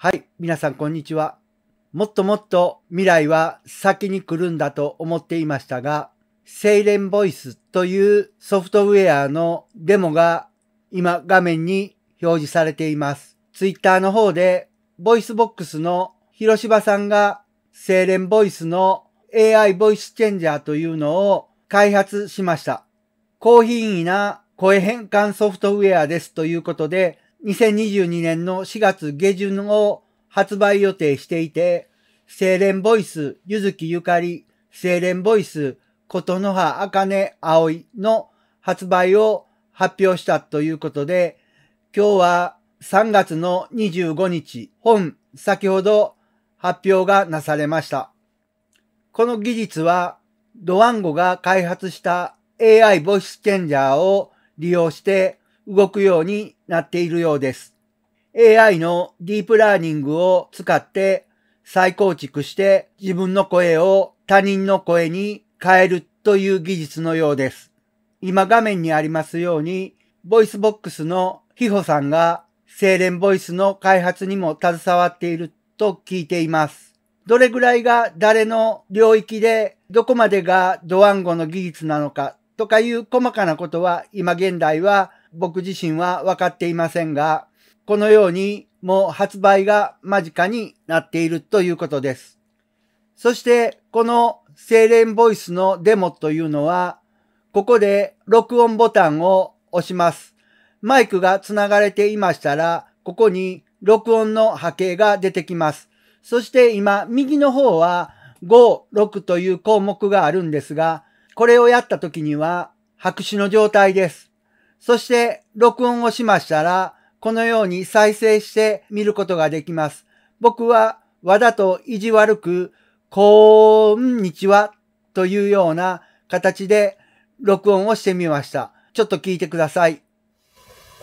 はい、皆さんこんにちは。もっともっと未来は先に来るんだと思っていましたが、セイレンボイスというソフトウェアのデモが今画面に表示されています。ツイッターの方で、ボイスボックスの広芝さんがセイレンボイスの AI ボイスチェンジャーというのを開発しました。高品位な声変換ソフトウェアですということで、2022年の4月下旬を発売予定していて、精錬ボイス、ゆずきゆかり、精錬ボイス、ことの葉あかねあおいの発売を発表したということで、今日は3月の25日、本、先ほど発表がなされました。この技術は、ドワンゴが開発した AI ボイスチェンジャーを利用して動くようになっているようです。AI のディープラーニングを使って再構築して自分の声を他人の声に変えるという技術のようです。今画面にありますように、ボイスボックスのひほさんが精錬ボイスの開発にも携わっていると聞いています。どれぐらいが誰の領域で、どこまでがドワンゴの技術なのかとかいう細かなことは今現代は僕自身は分かっていませんが、このようにもう発売が間近になっているということです。そしてこの精錬ボイスのデモというのは、ここで録音ボタンを押します。マイクがつながれていましたら、ここに録音の波形が出てきます。そして今、右の方は5、6という項目があるんですが、これをやった時には白紙の状態です。そして録音をしましたら、このように再生して見ることができます。僕はわざと意地悪く、こんにちはというような形で録音をしてみました。ちょっと聞いてください。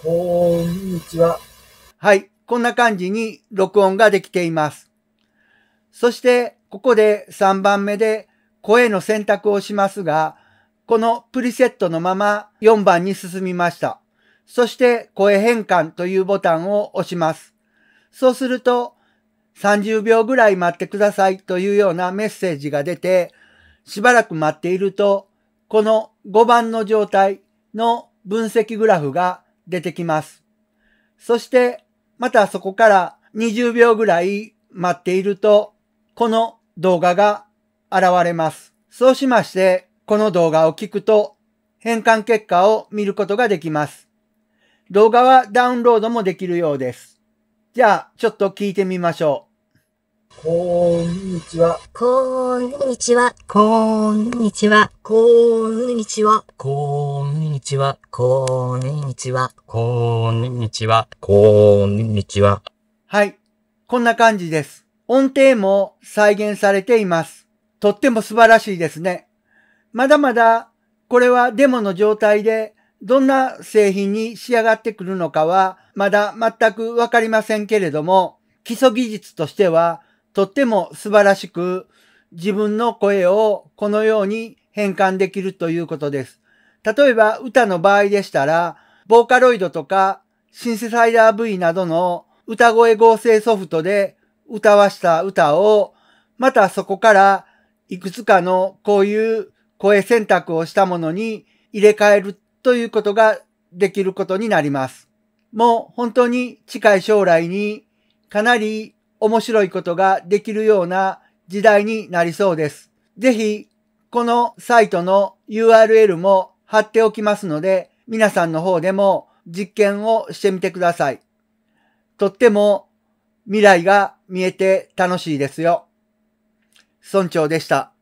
こんにちは。はい。こんな感じに録音ができています。そして、ここで3番目で声の選択をしますが、このプリセットのまま4番に進みました。そして声変換というボタンを押します。そうすると30秒ぐらい待ってくださいというようなメッセージが出て、しばらく待っていると、この5番の状態の分析グラフが出てきます。そして、またそこから20秒ぐらい待っていると、この動画が現れます。そうしまして、この動画を聞くと変換結果を見ることができます。動画はダウンロードもできるようです。じゃあ、ちょっと聞いてみましょう。こんにちは。こんにちは。こんにちは。こんにちは。こんにちは。こんにちは。こんにちは。こんにちは。はい。こんな感じです。音程も再現されています。とっても素晴らしいですね。まだまだこれはデモの状態でどんな製品に仕上がってくるのかはまだ全くわかりませんけれども、基礎技術としてはとっても素晴らしく自分の声をこのように変換できるということです。例えば歌の場合でしたら、ボーカロイドとかシンセサイダー V などの歌声合成ソフトで歌わした歌を、またそこからいくつかのこういう声選択をしたものに入れ替えるということができることになります。もう本当に近い将来にかなり面白いことができるような時代になりそうです。ぜひ、このサイトの URL も貼っておきますので、皆さんの方でも実験をしてみてください。とっても未来が見えて楽しいですよ。村長でした。